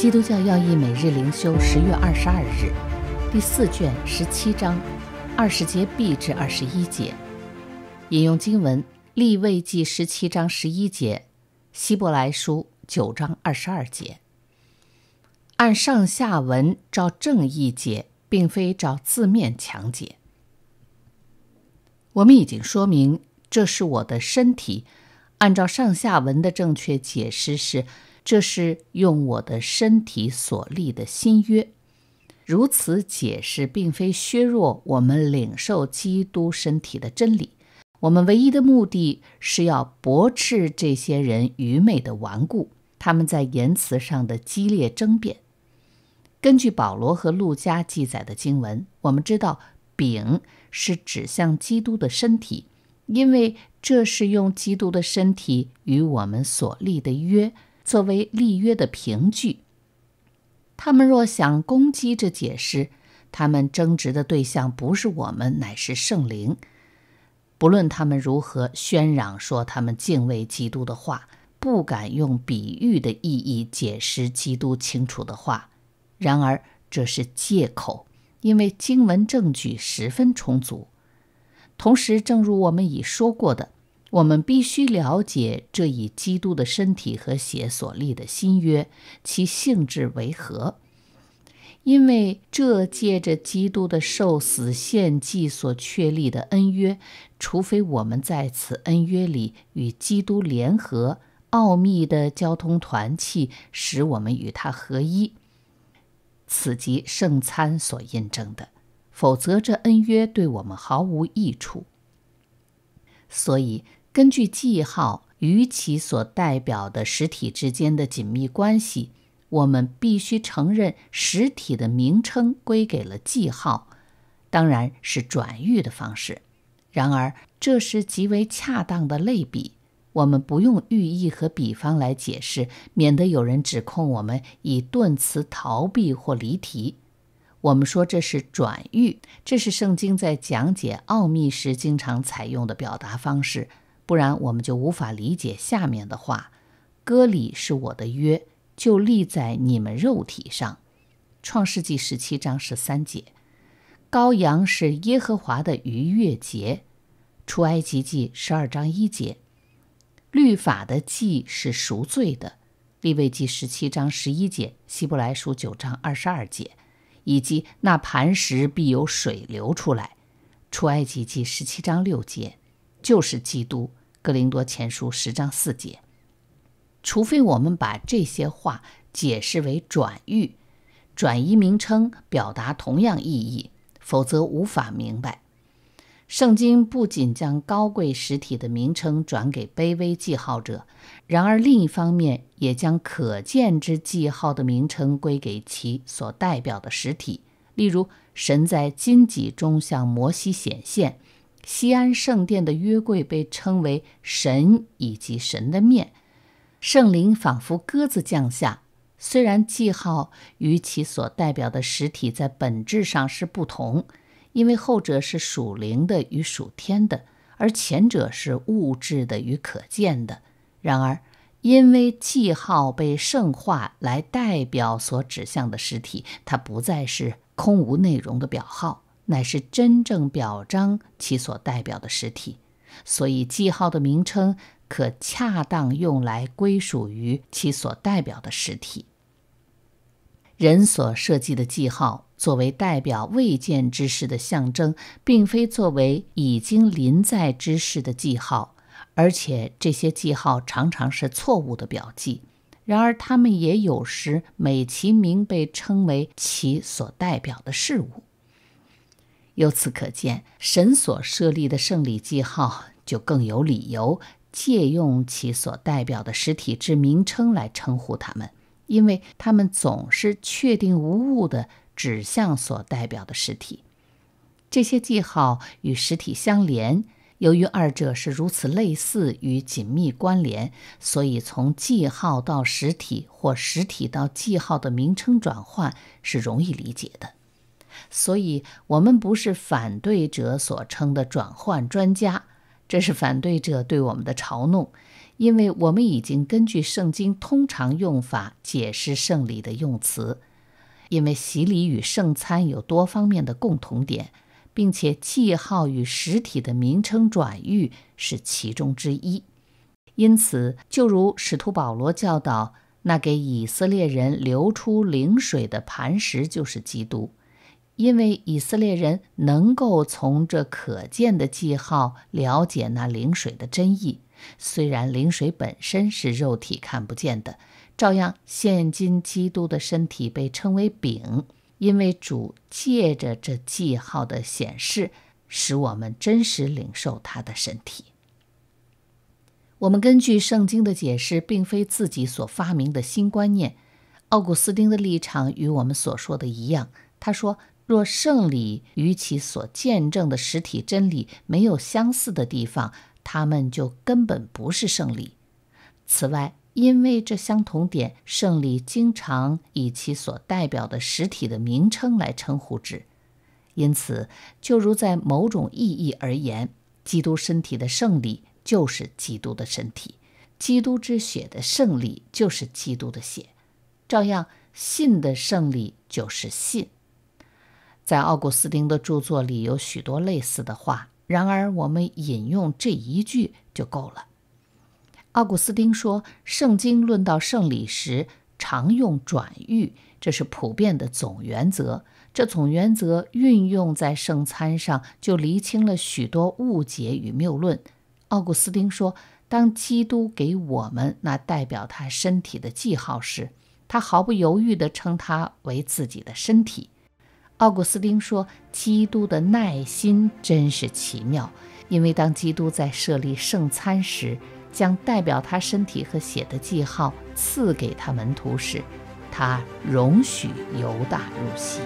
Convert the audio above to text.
基督教要义每日灵修，十月二十二日，第四卷十七章，二十节 B 至二十一节，引用经文：利未记十七章十一节，希伯来书九章二十二节。按上下文照正义解，并非照字面强解。我们已经说明，这是我的身体。按照上下文的正确解释是。这是用我的身体所立的新约。如此解释，并非削弱我们领受基督身体的真理。我们唯一的目的是要驳斥这些人愚昧的顽固，他们在言辞上的激烈争辩。根据保罗和路加记载的经文，我们知道饼是指向基督的身体，因为这是用基督的身体与我们所立的约。作为立约的凭据，他们若想攻击这解释，他们争执的对象不是我们，乃是圣灵。不论他们如何喧嚷说他们敬畏基督的话，不敢用比喻的意义解释基督清楚的话，然而这是借口，因为经文证据十分充足。同时，正如我们已说过的。我们必须了解这以基督的身体和血所立的新约，其性质为何？因为这借着基督的受死献祭所确立的恩约，除非我们在此恩约里与基督联合，奥秘的交通团契使我们与他合一，此即圣餐所印证的，否则这恩约对我们毫无益处。所以。根据记号与其所代表的实体之间的紧密关系，我们必须承认实体的名称归给了记号，当然是转喻的方式。然而，这是极为恰当的类比。我们不用寓意和比方来解释，免得有人指控我们以遁词逃避或离题。我们说这是转喻，这是圣经在讲解奥秘时经常采用的表达方式。不然我们就无法理解下面的话：“割礼是我的约，就立在你们肉体上。”创世纪十七章十三节。羔羊是耶和华的逾越节。出埃及记十二章一节。律法的祭是赎罪的。利未记十七章十一节。希伯来书九章二十二节。以及那磐石必有水流出来。出埃及记十七章六节。就是基督。《格林多前书》十章四节，除非我们把这些话解释为转喻，转移名称，表达同样意义，否则无法明白。圣经不仅将高贵实体的名称转给卑微记号者，然而另一方面，也将可见之记号的名称归给其所代表的实体，例如神在荆棘中向摩西显现。西安圣殿的约柜被称为神以及神的面，圣灵仿佛鸽子降下。虽然记号与其所代表的实体在本质上是不同，因为后者是属灵的与属天的，而前者是物质的与可见的。然而，因为记号被圣化来代表所指向的实体，它不再是空无内容的表号。乃是真正表彰其所代表的实体，所以记号的名称可恰当用来归属于其所代表的实体。人所设计的记号，作为代表未见之事的象征，并非作为已经临在之事的记号，而且这些记号常常是错误的表记。然而，他们也有时美其名被称为其所代表的事物。由此可见，神所设立的圣礼记号就更有理由借用其所代表的实体之名称来称呼他们，因为他们总是确定无误的指向所代表的实体。这些记号与实体相连，由于二者是如此类似与紧密关联，所以从记号到实体或实体到记号的名称转换是容易理解的。所以，我们不是反对者所称的转换专家，这是反对者对我们的嘲弄，因为我们已经根据圣经通常用法解释圣礼的用词，因为洗礼与圣餐有多方面的共同点，并且记号与实体的名称转喻是其中之一。因此，就如使徒保罗教导，那给以色列人流出灵水的磐石就是基督。因为以色列人能够从这可见的记号了解那灵水的真意，虽然灵水本身是肉体看不见的，照样，现今基督的身体被称为饼，因为主借着这记号的显示，使我们真实领受他的身体。我们根据圣经的解释，并非自己所发明的新观念。奥古斯丁的立场与我们所说的一样，他说。若圣礼与其所见证的实体真理没有相似的地方，它们就根本不是圣礼。此外，因为这相同点，圣礼经常以其所代表的实体的名称来称呼之。因此，就如在某种意义而言，基督身体的圣礼就是基督的身体，基督之血的圣礼就是基督的血，照样，信的圣礼就是信。在奥古斯丁的著作里有许多类似的话，然而我们引用这一句就够了。奥古斯丁说：“圣经论到圣礼时，常用转喻，这是普遍的总原则。这总原则运用在圣餐上，就厘清了许多误解与谬论。”奥古斯丁说：“当基督给我们那代表他身体的记号时，他毫不犹豫地称它为自己的身体。”奥古斯丁说：“基督的耐心真是奇妙，因为当基督在设立圣餐时，将代表他身体和血的记号赐给他门徒时，他容许犹大入席。”